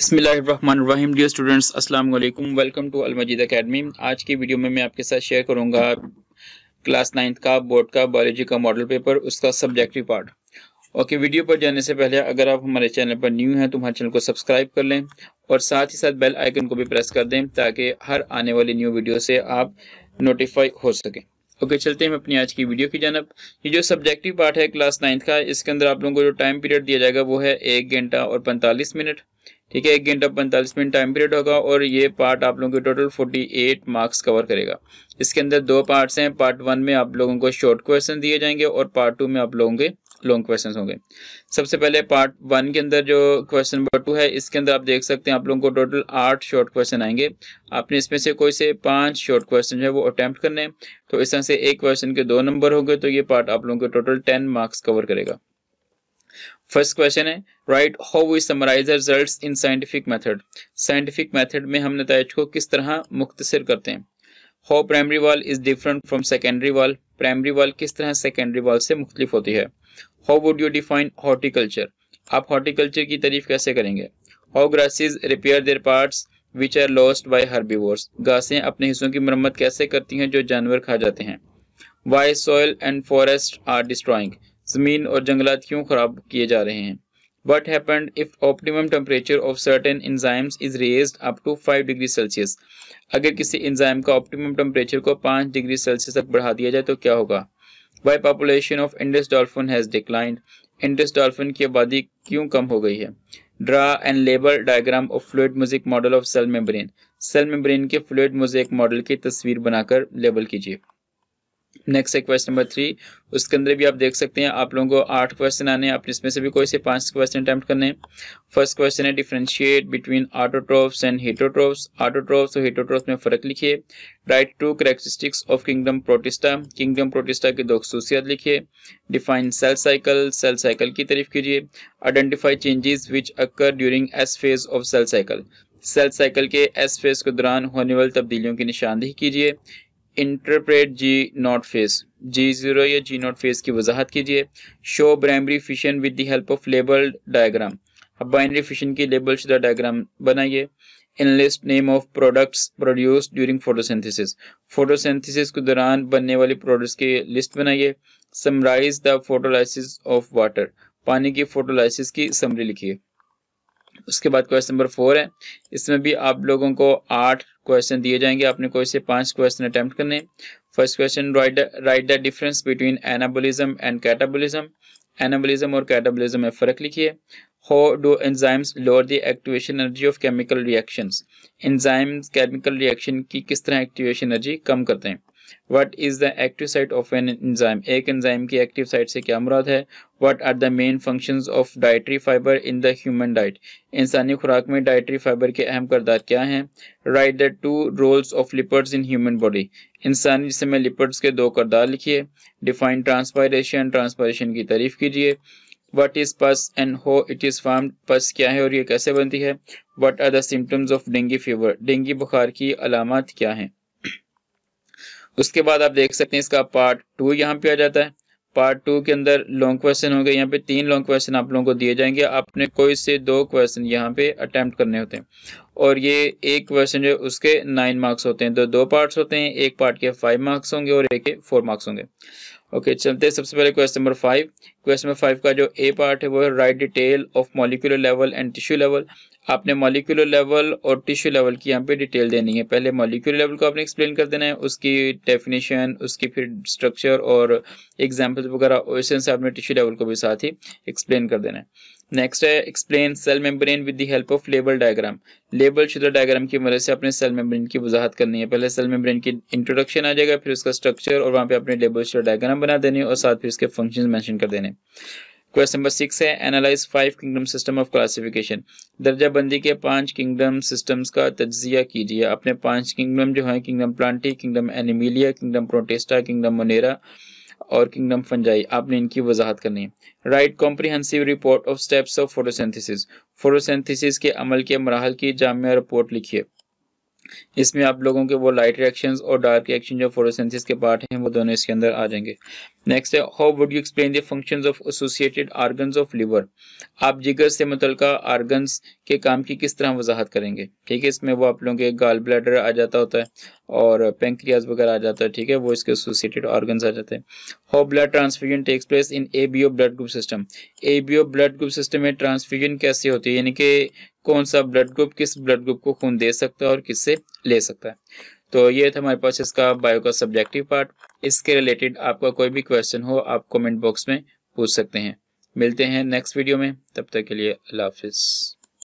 बसमिलीम dear students अस्सलाम वालेकुम welcome to Majeed academy आज की वीडियो में मैं आपके साथ शेयर करूंगा क्लास नाइन्थ का बोर्ड का बायोलॉजी का मॉडल पेपर उसका सब्जेक्टिव पार्ट ओके वीडियो पर जाने से पहले अगर आप हमारे चैनल पर न्यू हैं तो हमारे चैनल को सब्सक्राइब कर लें और साथ ही साथ बेल आइकन को भी प्रेस कर दें ताकि हर आने वाली न्यू वीडियो से आप नोटिफाई हो सकें ओके okay, चलते हैं अपनी आज की वीडियो की जानब ये जो सब्जेक्टिव पार्ट है क्लास नाइन्थ का इसके अंदर आप लोगों को जो टाइम पीरियड दिया जाएगा वो है एक घंटा और पैंतालीस मिनट ठीक है एक घंटा पैंतालीस मिनट टाइम पीरियड होगा और ये पार्ट आप लोगों के total forty eight marks cover करेगा इसके अंदर दो पार्ट्स हैं पार्ट वन में आप लोगों को शॉर्ट क्वेश्चन दिए जाएंगे और पार्ट टू में आप लोगों के लॉन्ग क्वेश्चंस होंगे सबसे पहले पार्ट वन के अंदर जो क्वेश्चन नंबर टू है इसके अंदर आप देख सकते हैं आप लोगों को टोटल आठ शॉर्ट क्वेश्चन आएंगे आपने इसमें से कोई से पांच शॉर्ट क्वेश्चन है वो अटैम्प्ट करने हैं तो इस तरह से एक क्वेश्चन के दो नंबर होंगे तो ये पार्ट आप लोगों के टोटल टेन मार्क्स कवर करेगा फर्स्ट क्वेश्चन है right how we summarise result in scientific method scientific method में हम नतज को किस तरह मुख्तर करते हैं how primary wall is different from secondary wall primary wall किस तरह सेकेंडरी वाल से मुख्तलिफ होती है how would you define horticulture आप हॉर्टिकल्चर की तारीफ कैसे करेंगे how grasses repair their part which are lost by bye herbivores घासें अपने हिस्सों की मरम्मत कैसे करती हैं जो जानवर खा जाते हैं why soil and forest are destroying ज़मीन और जंगलात क्यों ख़राब किए जा रहे हैं what happened if optimum temperature of certain enzymes is raise up to five degree Celsius अगर किसी इंजाइम का ऑप्टिमम टेम्परेचर को पाँच डिग्री सेल्सियस तक बढ़ा दिया जाए तो क्या होगा why population of Indus dolphin has declined Indus dolphin की आबादी क्यों कम हो गई है draw and label diagram of fluid mosaic model of cell membrane cell membrane के फ्लूड म्यूजिक मॉडल की तस्वीर बनाकर लेबल कीजिए नेक्स्ट है क्वेश्चन नंबर थ्री उसके अंदर भी आप देख सकते हैं आप लोगों को आठ क्वेश्चन आने हैं आपने इसमें से भी कोई से पांच क्वेश्चन अटैम्प्ट करने हैं फर्स्ट क्वेश्चन है differentiate between autotrophs and heterotrophs autotrophs और हीटोट्रोप्स में फर्क लिखिए write two characteristics of kingdom Protista kingdom Protista की दो खसूसियात लिखिए define cell cycle cell cycle की तरीफ कीजिए identify changes which occur during S phase of cell cycle cell cycle के एस फेज के दौरान होने वाली तब्दीलियों की निशानदेही कीजिए interpret G not phase G zero या जी नॉट फेस की वजाहत कीजिए show binary fission with the help of label diagram अब बाइनरी फिशन की लेबल शुदा डायग्राम बनाइए enlist name of products produce during photosynthesis photosynthesis के दौरान बनने वाले प्रोडक्ट्स की लिस्ट बनाइए summarise the photolysis of water पानी की फोटोलाइसिस की समरी लिखिए उसके बाद क्वेश्चन नंबर फोर है इसमें भी आप लोगों को आठ क्वेश्चन दिए जाएंगे आपने कोई से पांच क्वेश्चन अटेम्प्ट करने first question write the difference between anabolism and catabolism anabolism और कैटाबोलिज्म में फ़र्क लिखिए How do enzymes lower the activation energy of chemical reactions? Enzymes chemical reaction की किस तरह activation energy कम करते हैं What is the active site of an enzyme? एक enzyme की active site से क्या मुराद है What are the main functions of dietary fiber in the human diet? इंसानी खुराक में dietary fiber के अहम करदार क्या हैं Write the two roles of lipids in human body. इंसानी जिसमें lipids के दो करदार लिखिए Define transpiration, transpiration की तारीफ कीजिए what is pus and how it is form pus क्या है और ये कैसे बनती है what are the symptoms of dengue fever dengue बुखार की अलामत क्या है उसके बाद आप देख सकते हैं इसका पार्ट टू यहाँ पे आ जाता है पार्ट टू के अंदर लॉन्ग क्वेश्चन होंगे यहाँ पे तीन लॉन्ग क्वेश्चन आप लोगों को दिए जाएंगे आपने कोई से दो क्वेश्चन यहाँ पे अटेम्प्ट करने होते हैं और ये एक क्वेश्चन जो उसके नाइन मार्क्स होते हैं तो दो पार्ट्स होते हैं एक पार्ट के फाइव मार्क्स होंगे और एक के फोर मार्क्स होंगे ओके okay, चलते हैं सबसे पहले question number five question number five का जो ए पार्ट है वो है right detail of molecular level and tissue level आपने मॉलिकुलर लेवल और टिश्यू लेवल की यहाँ पे डिटेल देनी है पहले मॉलिकुलर लेवल को आपने एक्सप्लेन कर देना है उसकी डेफिनेशन उसकी फिर स्ट्रक्चर और एग्जाम्पल वगैरह और से आपने टिश्यू लेवल को भी साथ ही एक्सप्लेन कर देना है नेक्स्ट है explain cell membrane with the help of label diagram label शुदा डायग्राम की मदद से अपने सेल मेम्ब्रेन की वजाहत करनी है पहले सेल मेम्ब्रेन की इंट्रोडक्शन आ जाएगा फिर उसका स्ट्रक्चर और वहाँ पे अपने लेबल शुदा डायग्राम बना देने और साथ फिर उसके फंक्शन मैंशन कर देने क्वेश्चन नंबर सिक्स है analyse five kingdom system of classification दर्जाबंदी के पांच किंगडम सिस्टम्स का तजिया कीजिए अपने पांच किंगडम जो है kingdom Plantae kingdom Animalia kingdom Protista kingdom Monera और किंगडम फंजाई आपने इनकी वजाहत करनी है right comprehensive report of steps of photosynthesis photosynthesis के अमल के मराहल की जामिया रिपोर्ट लिखिए इसमें आप लोगों के वो लाइट रिएक्शंस और डार्क रिएक्शन जो फोटोसेंथिस के पार्ट हैं वो दोनों इसके अंदर आ जाएंगे नेक्स्ट है how would you explain the functions of associated organs of liver आप जिगर से मुतलका ऑर्गन्स के काम की किस तरह वजाहत करेंगे ठीक है इसमें वो आप लोगों के गाल ब्लैडर आ जाता होता है और पेंक्रियाज वगैरह आ जाता है ठीक है वो इसके एसोसिएटेड ऑर्गन्स आ जाते हैं how blood transfusion takes place in A B O blood group system A B O blood group system में ट्रांसफ्यूजन कैसे होती है यानी कि कौन सा ब्लड ग्रुप किस ब्लड ग्रुप को खून दे सकता है और किससे ले सकता है तो ये था हमारे पास इसका बायो का सब्जेक्टिव पार्ट इसके रिलेटेड आपका कोई भी क्वेश्चन हो आप कमेंट बॉक्स में पूछ सकते हैं मिलते हैं नेक्स्ट वीडियो में तब तक के लिए अल्लाह हाफिज़